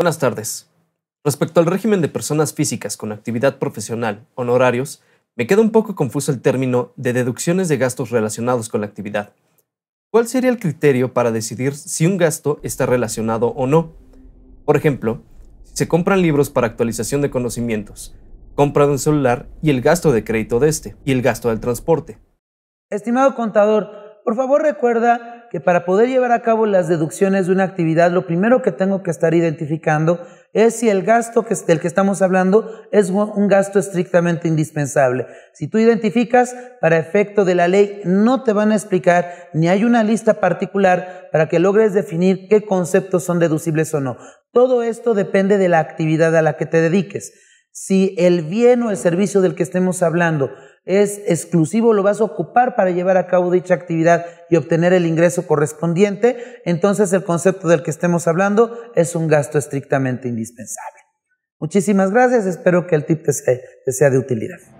Buenas tardes. Respecto al régimen de personas físicas con actividad profesional, honorarios, me queda un poco confuso el término de deducciones de gastos relacionados con la actividad. ¿Cuál sería el criterio para decidir si un gasto está relacionado o no? Por ejemplo, si se compran libros para actualización de conocimientos, compra de un celular y el gasto de crédito de este, y el gasto del transporte. Estimado contador, por favor recuerda que para poder llevar a cabo las deducciones de una actividad, lo primero que tengo que estar identificando es si el gasto del que estamos hablando es un gasto estrictamente indispensable. Si tú identificas, para efecto de la ley no te van a explicar ni hay una lista particular para que logres definir qué conceptos son deducibles o no. Todo esto depende de la actividad a la que te dediques si el bien o el servicio del que estemos hablando es exclusivo, lo vas a ocupar para llevar a cabo dicha actividad y obtener el ingreso correspondiente, entonces el concepto del que estemos hablando es un gasto estrictamente indispensable. Muchísimas gracias, espero que el tip te sea, de utilidad.